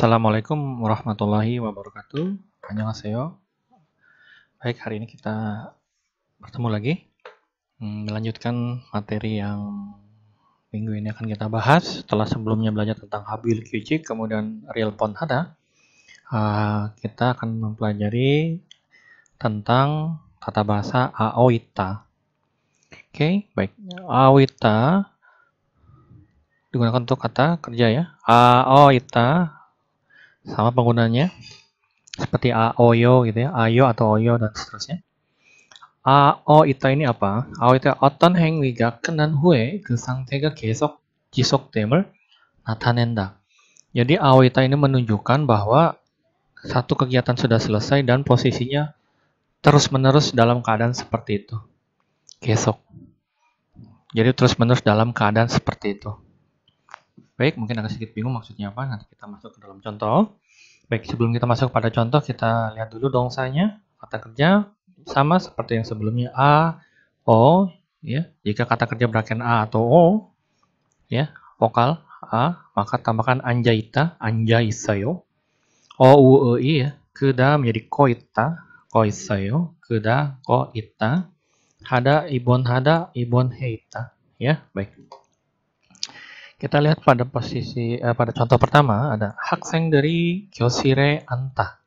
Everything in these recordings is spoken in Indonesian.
Assalamualaikum warahmatullahi wabarakatuh. Annyeonghaseyo. Baik, hari ini kita bertemu lagi. Hmm, melanjutkan materi yang minggu ini akan kita bahas. Setelah sebelumnya belajar tentang Habil Kucik, kemudian Real Ponhada, ah, kita akan mempelajari tentang tata bahasa Aoita. Oke, baik. Aoita digunakan untuk kata kerja ya. Aoita sama penggunanya seperti aoyo gitu ya ayo atau oyo dan seterusnya ao ita ini apa ao ita kenan kenan ke 후에 그 kesok jisok temer nathanenda jadi ao ita ini menunjukkan bahwa satu kegiatan sudah selesai dan posisinya terus-menerus dalam keadaan seperti itu. kesok Jadi terus-menerus dalam keadaan seperti itu. Baik, mungkin agak sedikit bingung maksudnya apa, nanti kita masuk ke dalam contoh. Baik, sebelum kita masuk pada contoh, kita lihat dulu dongsanya. Kata kerja sama seperti yang sebelumnya A, O, ya. Jika kata kerja berakhir A atau O, ya, vokal A, maka tambahkan anjaita, anjaisayo. O, U, E, I, ya. Keda menjadi koita, koisayo. Keda, koita. Hada, ibon hada, ibon heita. Ya, baik. Kita lihat pada posisi eh, pada contoh pertama ada Hak Seng dari Kyosire Anta.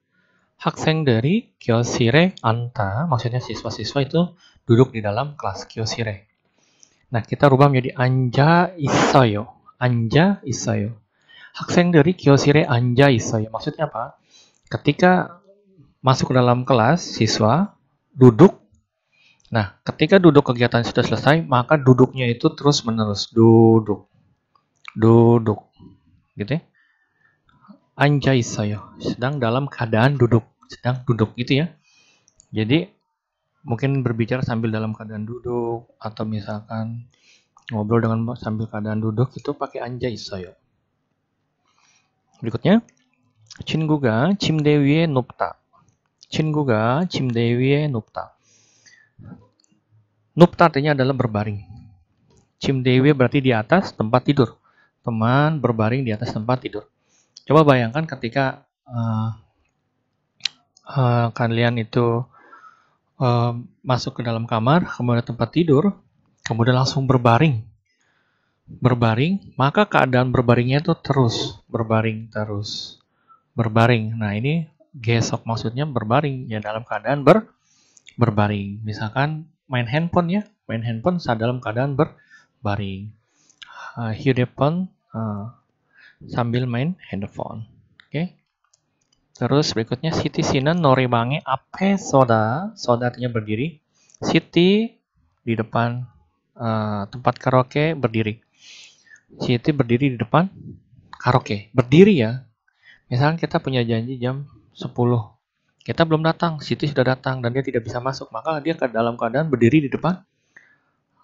Hak Seng dari Kyosire Anta, maksudnya siswa-siswa itu duduk di dalam kelas Kyosire. Nah, kita rubah menjadi Anja Isayo. Anja Isayo. Hak Seng dari Kyosire Anja Isayo. Maksudnya apa? Ketika masuk ke dalam kelas, siswa duduk Nah, ketika duduk kegiatan sudah selesai, maka duduknya itu terus-menerus duduk duduk gitu ya anjay saya sedang dalam keadaan duduk sedang duduk gitu ya jadi mungkin berbicara sambil dalam keadaan duduk atau misalkan ngobrol dengan sambil keadaan duduk itu pakai anjay saya berikutnya 친구가 침대 nupta 높다 친구가 침대 위에 artinya adalah berbaring 침대 berarti di atas tempat tidur teman berbaring di atas tempat tidur. Coba bayangkan ketika uh, uh, kalian itu uh, masuk ke dalam kamar, kemudian tempat tidur, kemudian langsung berbaring. Berbaring, maka keadaan berbaringnya itu terus berbaring terus berbaring. Nah, ini gesok maksudnya berbaring ya dalam keadaan ber berbaring. Misalkan main handphone ya, main handphone saat dalam keadaan berbaring uh, hidupon uh, sambil main handphone. Oke. Okay? Terus berikutnya Siti Sinan Norimange Ape Soda. Soda artinya berdiri. Siti di depan uh, tempat karaoke berdiri. Siti berdiri di depan karaoke. Berdiri ya. Misalnya kita punya janji jam 10. Kita belum datang, Siti sudah datang dan dia tidak bisa masuk, maka dia ke dalam keadaan berdiri di depan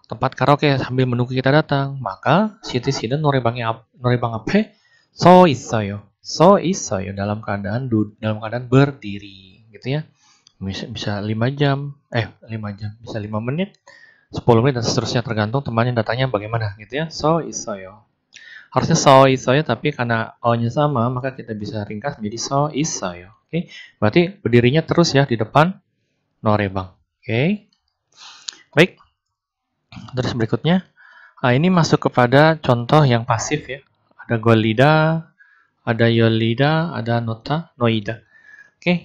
tempat karaoke sambil menunggu kita datang. Maka 시드씨는 노래방에 앞, apa? 앞에 so 있어요. so 있어요 dalam keadaan du, dalam keadaan berdiri gitu ya. Bisa, bisa 5 jam, eh 5 jam, bisa 5 menit, 10 menit dan seterusnya tergantung temannya datanya bagaimana gitu ya. So isoyo. Harusnya so isoyo tapi karena o-nya sama maka kita bisa ringkas menjadi so isoyo. Oke. Okay? Berarti berdirinya terus ya di depan norebang. Oke. Okay? Baik, Terus berikutnya, nah ini masuk kepada contoh yang pasif ya. Ada golida, ada yolida, ada nota, noida. Oke, okay.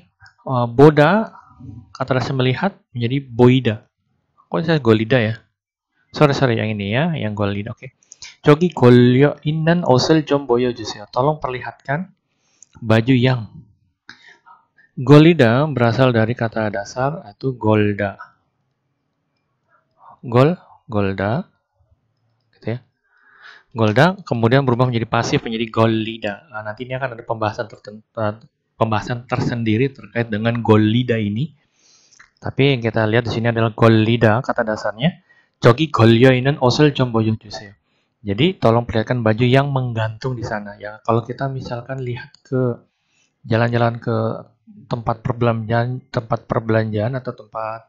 Ah, boda, kata rasa melihat menjadi boida. Kok saya golida ya? Sorry, sorry, yang ini ya, yang golida. Oke. Okay. jogi golio inan osel jomboyo jusio Tolong perlihatkan baju yang. Golida berasal dari kata dasar atau golda. Gol Golda gitu ya Golda kemudian berubah menjadi pasif menjadi Golida nah, nanti ini akan ada pembahasan tertentu eh, pembahasan tersendiri terkait dengan Golida ini tapi yang kita lihat di sini adalah Golida kata dasarnya Jogi Golyoinen Osel Jomboyo Jose jadi tolong perlihatkan baju yang menggantung di sana ya kalau kita misalkan lihat ke jalan-jalan ke tempat perbelanjaan tempat perbelanjaan atau tempat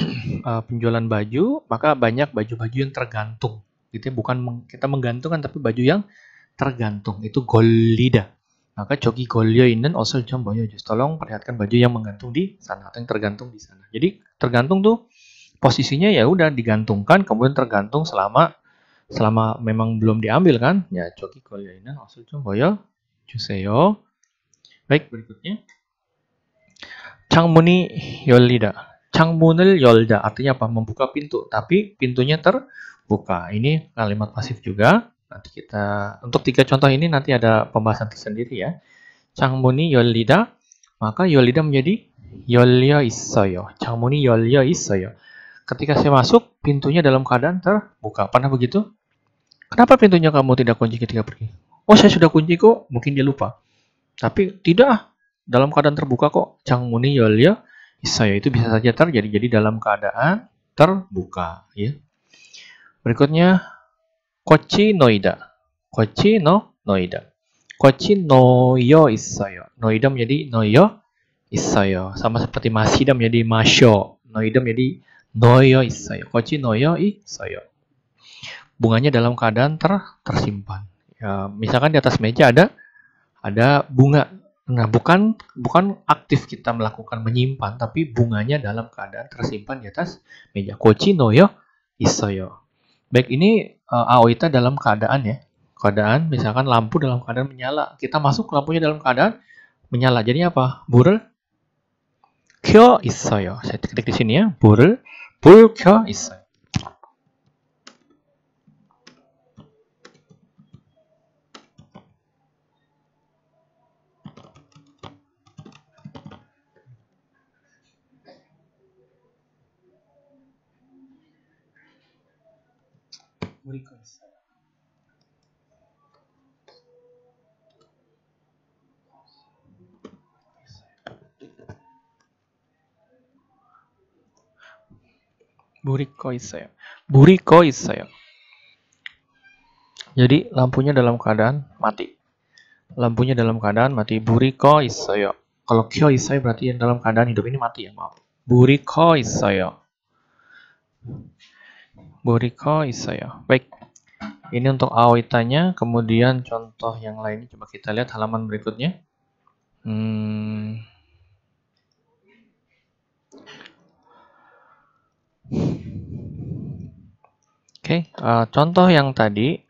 uh, penjualan baju, maka banyak baju-baju yang tergantung. Gitu ya, bukan meng, kita menggantungkan tapi baju yang tergantung itu golida. Maka coki golio inen osel jomboyo boyo Tolong perlihatkan baju yang menggantung di sana atau yang tergantung di sana. Jadi tergantung tuh posisinya ya udah digantungkan kemudian tergantung selama selama memang belum diambil kan ya coki golio inen osel jomboyo boyo Baik berikutnya. Changmuni Yolida. 창문을 yolda artinya apa? membuka pintu tapi pintunya terbuka. Ini kalimat pasif juga. Nanti kita untuk tiga contoh ini nanti ada pembahasan tersendiri ya. 창문이 열리다 maka 열리다 menjadi 열려 있어요. 창문이 열려 있어요. Ketika saya masuk, pintunya dalam keadaan terbuka. Pernah begitu? Kenapa pintunya kamu tidak kunci ketika pergi? Oh, saya sudah kunci kok. Mungkin dia lupa. Tapi tidak, dalam keadaan terbuka kok. Changmuni Yolia saya itu bisa saja terjadi jadi dalam keadaan terbuka ya. Berikutnya Kochi no noida. noyo isayo. Noida menjadi noyo isayo. Sama seperti masida menjadi masyo. Noida menjadi noyo isayo. noyo isayo. Bunganya dalam keadaan ter tersimpan. Ya, misalkan di atas meja ada ada bunga Nah, bukan bukan aktif kita melakukan menyimpan, tapi bunganya dalam keadaan tersimpan di atas meja. Kochino yo iso yo Baik, ini uh, aoita dalam keadaan ya. Keadaan, misalkan lampu dalam keadaan menyala. Kita masuk lampunya dalam keadaan menyala. Jadi apa? Burul kyo iso yo Saya ketik di sini ya. Burul, bul kyo iso request Buriko saya Buriko saya jadi lampunya dalam keadaan mati lampunya dalam keadaan mati Buriko saya kalau kyois saya berarti yang dalam keadaan hidup ini mati ya maaf Buriko saya Buriko Isayo. Baik, ini untuk awitanya. Kemudian contoh yang lain coba kita lihat halaman berikutnya. Hmm. Oke, okay, uh, eh, contoh yang tadi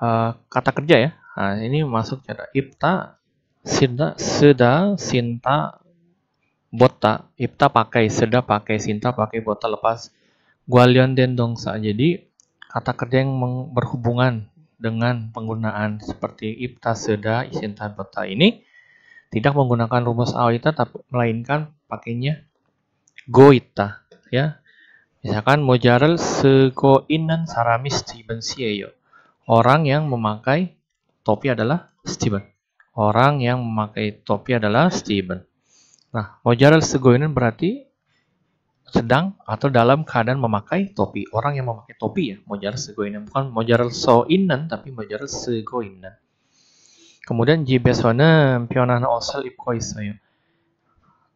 uh, kata kerja ya. Nah, ini masuk cara ipta, sida, seda, sinta, bota. Ipta pakai, seda pakai, sinta pakai, bota lepas Gualion den dongsa. Jadi kata kerja yang berhubungan dengan penggunaan seperti seda isin tanpa ini tidak menggunakan rumus awita tapi melainkan pakainya goita ya. Misalkan mojarel segoinan saramis Steven Sieyo. Orang yang memakai topi adalah Steven. Orang yang memakai topi adalah Steven. Nah, mojarel segoinan berarti sedang atau dalam keadaan memakai topi. Orang yang memakai topi ya, mojar segoinan Bukan mojar soinan, tapi mojar segoinan. Kemudian jibesonen pionan osel ya,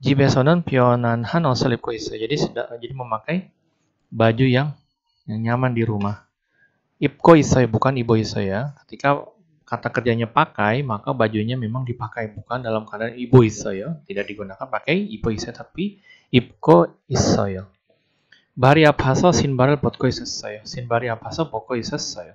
Jibesonen pionan han osel ipkoisoyo. Jadi sedang, jadi memakai baju yang yang nyaman di rumah. ya bukan iboisoyo ya. Ketika kata kerjanya pakai, maka bajunya memang dipakai bukan dalam keadaan ibu ya. tidak digunakan pakai ibu iso tapi ibko ya. Bari apaso sinbaral sin isoyo, sinbari apaso boko isoyo. Ya.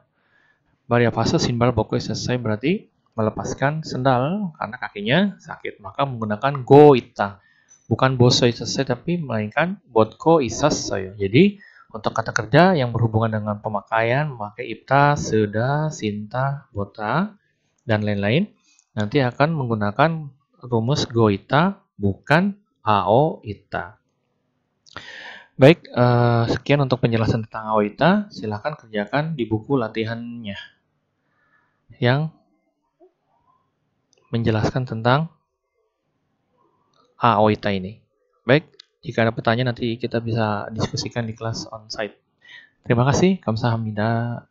Bari apaso sinbaral boko saya berarti melepaskan sendal karena kakinya sakit, maka menggunakan goita, bukan boso saya tapi melainkan botko saya. Jadi untuk kata kerja yang berhubungan dengan pemakaian, memakai ipta, seda, sinta, bota, dan lain-lain, nanti akan menggunakan rumus goita bukan ao ita. Baik, eh, sekian untuk penjelasan tentang ao ita. Silahkan kerjakan di buku latihannya yang menjelaskan tentang ao ita ini. Baik, jika ada pertanyaan nanti kita bisa diskusikan di kelas on-site. Terima kasih. Kamsahamnida.